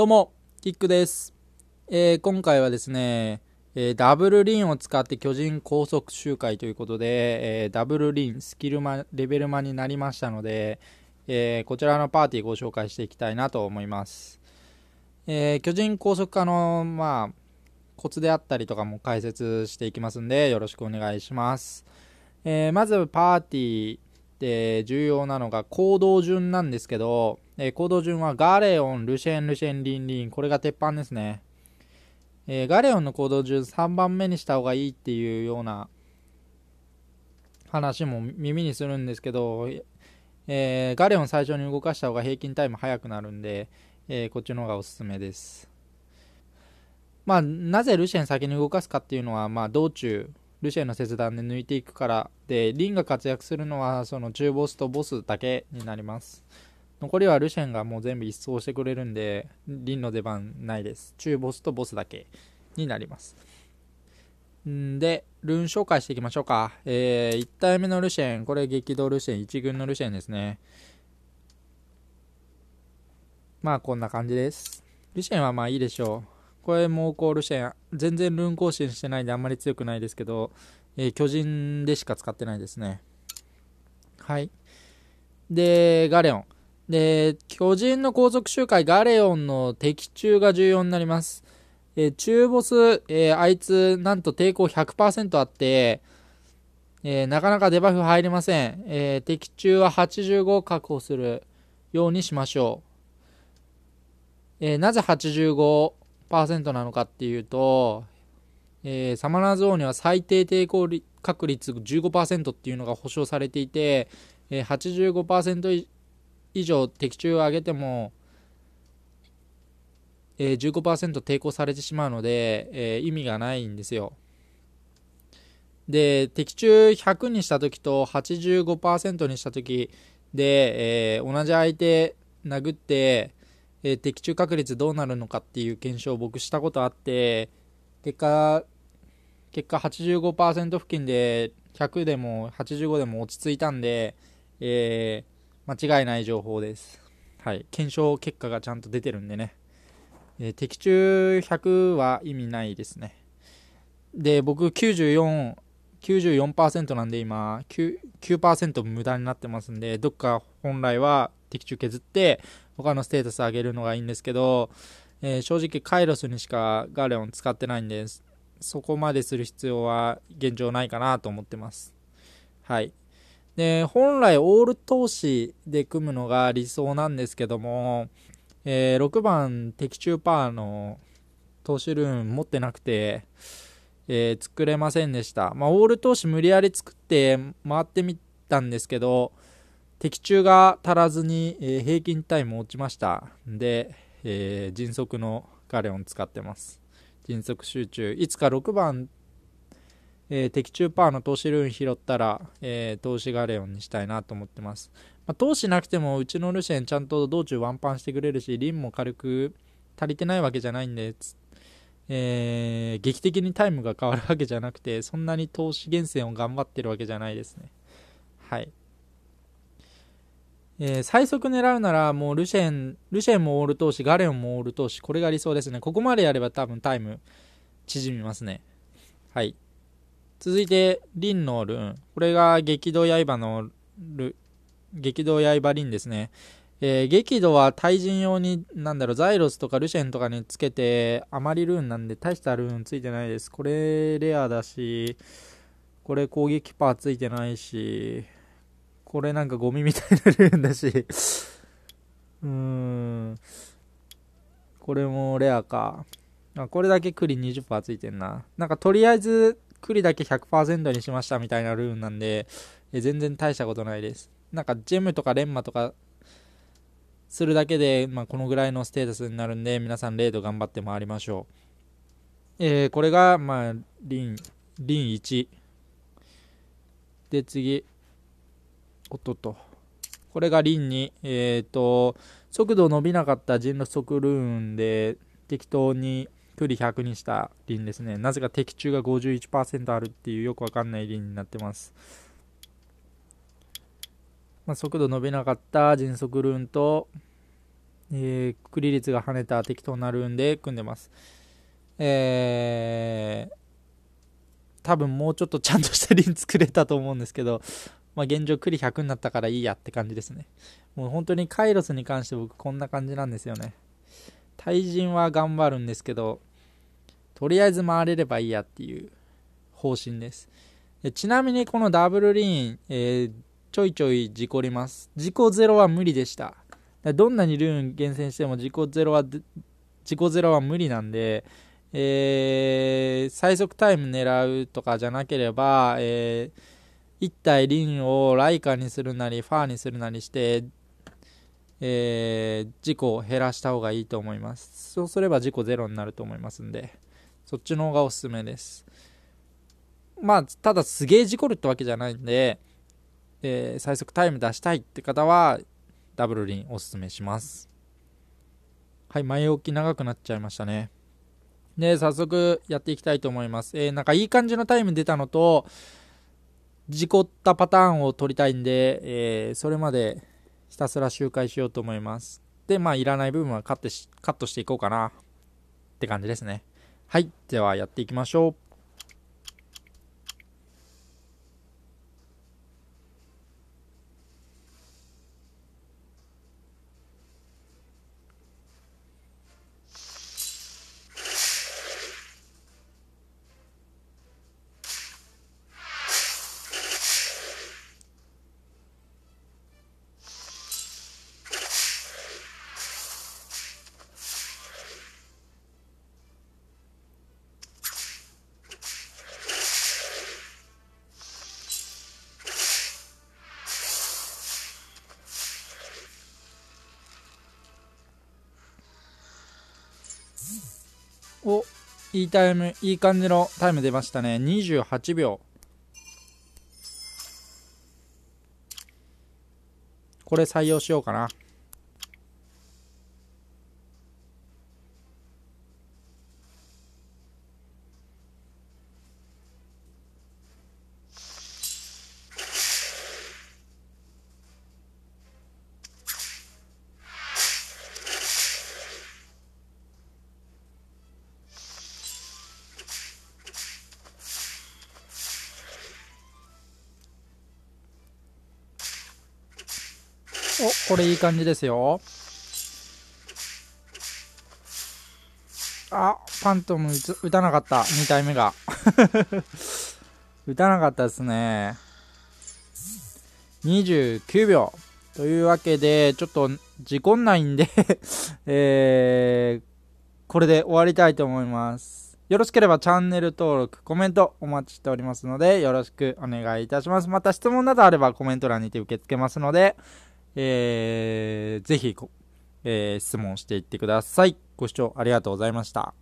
どうも、キックです。えー、今回はですね、えー、ダブルリンを使って巨人高速周回ということで、えー、ダブルリンスキルマレベルマになりましたので、えこちらのパーティーご紹介していきたいなと思います。え巨人高速化の、まあ、コツであったりとかも解説していきますんで、よろしくお願いします。えまずパーティーで重要なのが行動順なんですけど、え行動順はガレオン、ルシェン、ルシェン、リン、リン。これが鉄板ですね。えー、ガレオンの行動順3番目にした方がいいっていうような話も耳にするんですけど、えー、ガレオン最初に動かした方が平均タイム早くなるんで、えー、こっちの方がおすすめです。まあ、なぜルシェン先に動かすかっていうのは、まあ、道中、ルシェンの切断で抜いていくからで、リンが活躍するのは、その中ボスとボスだけになります。残りはルシェンがもう全部一掃してくれるんで、リンの出番ないです。中ボスとボスだけになります。んで、ルーン紹介していきましょうか。えー、1体目のルシェン、これ激動ルシェン、1軍のルシェンですね。まあこんな感じです。ルシェンはまあいいでしょう。これ猛攻ルシェン、全然ルーン更新してないんであんまり強くないですけど、えー、巨人でしか使ってないですね。はい。で、ガレオン。で、巨人の後続周回ガレオンの的中が重要になります。え中ボス、えー、あいつ、なんと抵抗100%あって、えー、なかなかデバフ入りません。え的中は85を確保するようにしましょう。えなぜ85%なのかっていうと、えサマナーーンには最低抵抗確率15%っていうのが保証されていて、えー85、85%以上、以上的中を上げても、えー、15%抵抗されてしまうので、えー、意味がないんですよ。で的中100にした時と85%にした時で、えー、同じ相手殴って、えー、的中確率どうなるのかっていう検証を僕したことあって結果結果85%付近で100でも85でも落ち着いたんで、えー間違いない情報です。はい。検証結果がちゃんと出てるんでね。えー、的中100は意味ないですね。で、僕94、94%なんで今9、9%無駄になってますんで、どっか本来は的中削って、他のステータス上げるのがいいんですけど、えー、正直カイロスにしかガレオン使ってないんで、そこまでする必要は現状ないかなと思ってます。はい。で、本来オール投資で組むのが理想なんですけども、えー、6番的中パーの投手ルーン持ってなくて、えー、作れませんでした。まあ、オール投手無理やり作って回ってみたんですけど、的中が足らずに、えー、平均タイム落ちました。で、えー、迅速のガレオン使ってます。迅速集中。いつか6番えー、中パーの投資ルーン拾ったら、えー、投資ガレオンにしたいなと思ってます。まあ、投資なくても、うちのルシェンちゃんと道中ワンパンしてくれるし、リンも軽く足りてないわけじゃないんで、えー、劇的にタイムが変わるわけじゃなくて、そんなに投資厳選を頑張ってるわけじゃないですね。はい。えー、最速狙うなら、もうルシェン、ルシェンもオール投資、ガレオンもオール投資、これが理想ですね。ここまでやれば多分タイム縮みますね。はい。続いて、リンのルーン。これが激動刃のル、激動刃リンですね。えー、激怒は対人用に、なんだろう、ザイロスとかルシェンとかにつけて、あまりルーンなんで、大したルーンついてないです。これ、レアだし、これ攻撃パーついてないし、これなんかゴミみたいなルーンだし、うーん、これもレアか。あこれだけクリ20%ついてんな。なんかとりあえず、くりだけ100%にしましたみたいなルーンなんで、え全然大したことないです。なんかジェムとかレンマとかするだけで、まあ、このぐらいのステータスになるんで、皆さんレード頑張って回りましょう。えー、これが、まあ、リン、リン1。で、次。おっとっと。これがリン2。えっ、ー、と、速度伸びなかった人力速ルーンで、適当に距離100にした輪ですね。なぜか的中が51%あるっていうよくわかんない輪になってます。まあ、速度伸びなかった迅速ルーンと、えー、クリ率が跳ねた適当なルーンで組んでます。えー、多分もうちょっとちゃんとした輪作れたと思うんですけど、まあ、現状クリ100になったからいいやって感じですね。もう本当にカイロスに関して僕こんな感じなんですよね。対人は頑張るんですけど、とりあえず回れればいいやっていう方針です。でちなみにこのダブルリーン、えー、ちょいちょい事故ります。事故ゼロは無理でした。どんなにルーン厳選しても事故ゼロは、事故ゼロは無理なんで、えー、最速タイム狙うとかじゃなければ、えー、1体リンをライカにするなり、ファーにするなりして、えー、事故を減らした方がいいと思います。そうすれば事故ゼロになると思いますんで。そっちの方がおすすめです。まあ、ただすげえ事故るってわけじゃないんで、えー、最速タイム出したいって方は、ダブルリンおすすめします。はい、前置き長くなっちゃいましたね。で、早速やっていきたいと思います。えー、なんかいい感じのタイム出たのと、事故ったパターンを取りたいんで、えー、それまでひたすら周回しようと思います。で、まあ、いらない部分はカットしカットしていこうかなって感じですね。はい。ではやっていきましょう。おいいタイムいい感じのタイム出ましたね28秒これ採用しようかなお、これいい感じですよ。あ、パントム打たなかった。2体目が。打たなかったですね。29秒。というわけで、ちょっと事故んないんで えー、これで終わりたいと思います。よろしければチャンネル登録、コメントお待ちしておりますので、よろしくお願いいたします。また質問などあればコメント欄にて受け付けますので、えー、ぜひ、えー、質問していってください。ご視聴ありがとうございました。